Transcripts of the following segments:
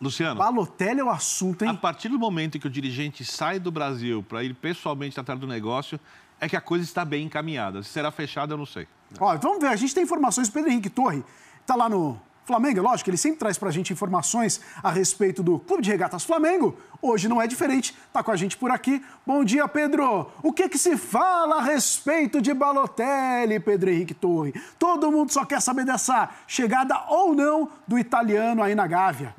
Luciano. Balotelli é o assunto, hein? A partir do momento que o dirigente sai do Brasil para ir pessoalmente tratar do negócio, é que a coisa está bem encaminhada. Se será fechada, eu não sei. Ó, vamos ver, a gente tem informações Pedro Henrique Torre, está lá no Flamengo, é lógico, ele sempre traz para a gente informações a respeito do Clube de Regatas Flamengo. Hoje não é diferente, está com a gente por aqui. Bom dia, Pedro. O que, que se fala a respeito de Balotelli, Pedro Henrique Torre? Todo mundo só quer saber dessa chegada ou não do italiano aí na Gávea.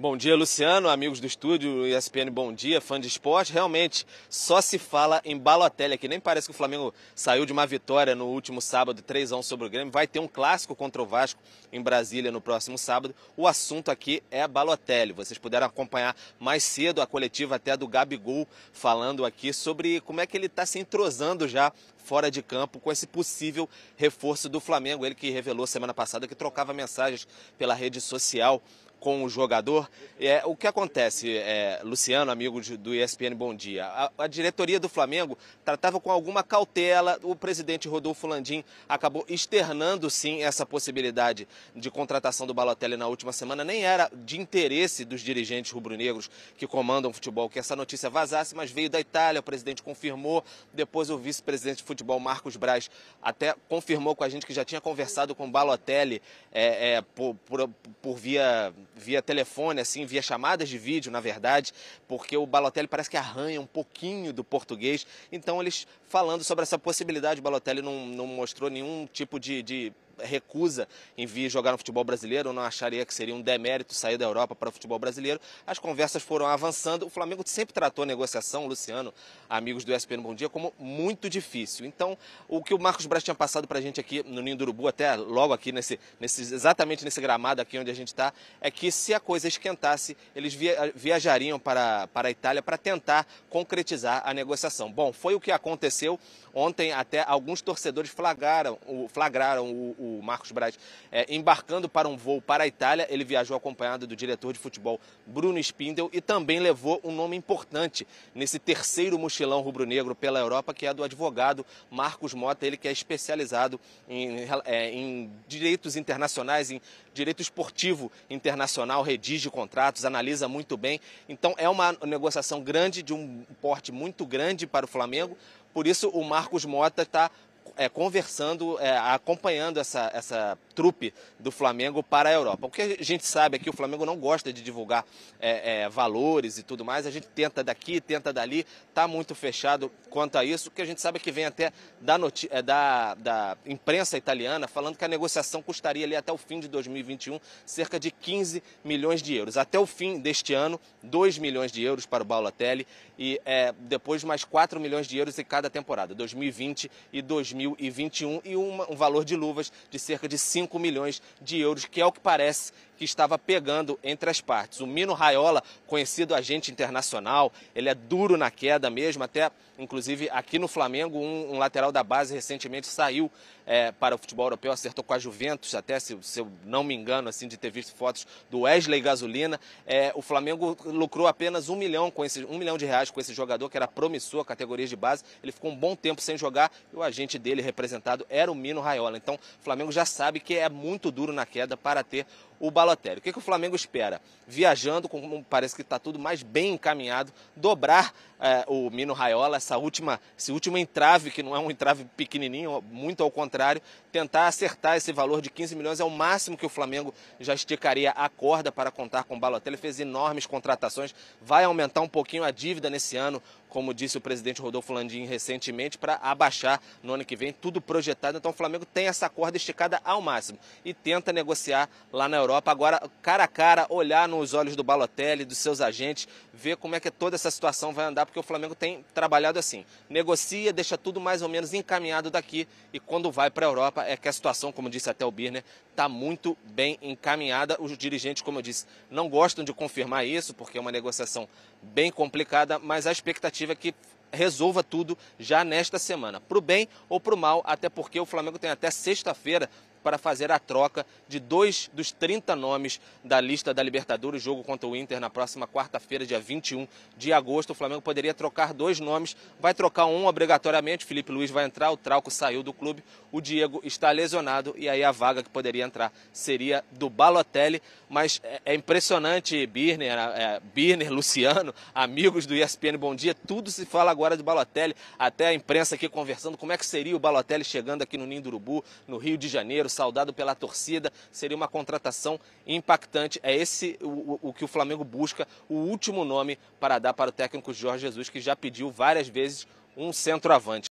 Bom dia, Luciano, amigos do estúdio, ESPN Bom Dia, fã de esporte. Realmente só se fala em Balotelli aqui. Nem parece que o Flamengo saiu de uma vitória no último sábado, 3 a 1 sobre o Grêmio. Vai ter um clássico contra o Vasco em Brasília no próximo sábado. O assunto aqui é Balotelli. Vocês puderam acompanhar mais cedo a coletiva até do Gabigol falando aqui sobre como é que ele está se entrosando já fora de campo com esse possível reforço do Flamengo. Ele que revelou semana passada que trocava mensagens pela rede social com o jogador. É, o que acontece, é, Luciano, amigo de, do ESPN Bom Dia? A, a, diretoria do Flamengo tratava com alguma cautela, o presidente Rodolfo Landim acabou externando sim essa possibilidade de contratação do Balotelli na última semana. Nem era de interesse dos dirigentes rubro-negros que comandam o futebol que essa notícia vazasse, mas veio da Itália, o presidente confirmou, depois o vice-presidente de futebol, Marcos Braz, até confirmou com a gente que já tinha conversado com o Balotelli é, é por, por, por via via telefone, assim, via chamadas de vídeo, na verdade, porque o Balotelli parece que arranha um pouquinho do português. Então, eles falando sobre essa possibilidade, o Balotelli não, não mostrou nenhum tipo de, de recusa em vir jogar no futebol brasileiro, não acharia que seria um demérito sair da Europa para o futebol brasileiro. As conversas foram avançando. O Flamengo sempre tratou a negociação, Luciano, amigos do no Bom Dia, como muito difícil. Então, o que o Marcos Braz tinha passado para a gente aqui no Ninho do Urubu, até logo aqui, nesse, nesse, exatamente nesse gramado aqui onde a gente está, é que se a coisa esquentasse, eles via, viajariam para, para a Itália para tentar concretizar a negociação. Bom, foi o que aconteceu. Ontem, até alguns torcedores flagraram, flagraram o, o o Marcos Braz, é, embarcando para um voo para a Itália. Ele viajou acompanhado do diretor de futebol Bruno Spindel e também levou um nome importante nesse terceiro mochilão rubro-negro pela Europa, que é do advogado Marcos Mota, ele que é especializado em, é, em direitos internacionais, em direito esportivo internacional, redige contratos, analisa muito bem. Então é uma negociação grande, de um porte muito grande para o Flamengo. Por isso o Marcos Mota está é, conversando, é, acompanhando essa, essa trupe do Flamengo para a Europa. O que a gente sabe é que o Flamengo não gosta de divulgar é, é, valores e tudo mais, a gente tenta daqui, tenta dali, está muito fechado quanto a isso. O que a gente sabe é que vem até da, é, da, da imprensa italiana falando que a negociação custaria ali até o fim de 2021 cerca de 15 milhões de euros. Até o fim deste ano, 2 milhões de euros para o Baulatelli e é, depois mais 4 milhões de euros em cada temporada, 2020 e 2021. 2021 e uma, um valor de luvas de cerca de 5 milhões de euros, que é o que parece que estava pegando entre as partes. O Mino Raiola, conhecido agente internacional, ele é duro na queda mesmo, até inclusive aqui no Flamengo, um, um lateral da base recentemente saiu é, para o futebol europeu, acertou com a Juventus, até se, se, eu não me engano, assim, de ter visto fotos do Wesley Gasolina. É, o Flamengo lucrou apenas um milhão, com esse, um milhão de reais com esse jogador, que era promissor, categorias de base. Ele ficou um bom tempo sem jogar e o agente dele representado era o Mino Raiola. Então o Flamengo já sabe que é muito duro na queda para ter o Balotelli. O que, que o Flamengo espera? Viajando, com, parece que está tudo mais bem encaminhado, dobrar é, o Mino Raiola, essa última, esse último entrave, que não é um entrave pequenininho, muito ao contrário, tentar acertar esse valor de 15 milhões é o máximo que o Flamengo já esticaria a corda para contar com o Balotelli. Fez enormes contratações, vai aumentar um pouquinho a dívida nesse ano como disse o presidente Rodolfo Landim recentemente, para abaixar no ano que vem, tudo projetado. Então o Flamengo tem essa corda esticada ao máximo e tenta negociar lá na Europa. Agora, cara a cara, olhar nos olhos do Balotelli, dos seus agentes, ver como é que toda essa situação vai andar, porque o Flamengo tem trabalhado assim. Negocia, deixa tudo mais ou menos encaminhado daqui e quando vai para a Europa é que a situação, como disse até o Birner, está muito bem encaminhada. Os dirigentes, como eu disse, não gostam de confirmar isso, porque é uma negociação bem complicada, mas a expectativa é que resolva tudo já nesta semana, para o bem ou para o mal, até porque o Flamengo tem até sexta-feira para fazer a troca de dois dos 30 nomes da lista da Libertadores, jogo contra o Inter na próxima quarta-feira, dia 21 de agosto. O Flamengo poderia trocar dois nomes, vai trocar um obrigatoriamente. Felipe Luiz vai entrar, o Trauco saiu do clube, o Diego está lesionado e aí a vaga que poderia entrar seria do Balotelli. Mas é, é impressionante, Birner, é, Birner Luciano, amigos do ESPN Bom Dia, tudo se fala agora de Balotelli, até a imprensa aqui conversando como é que seria o Balotelli chegando aqui no Ninho do Urubu, no Rio de Janeiro, saudado pela torcida, seria uma contratação impactante. É esse o, o que o Flamengo busca, o último nome para dar para o técnico Jorge Jesus, que já pediu várias vezes um centroavante.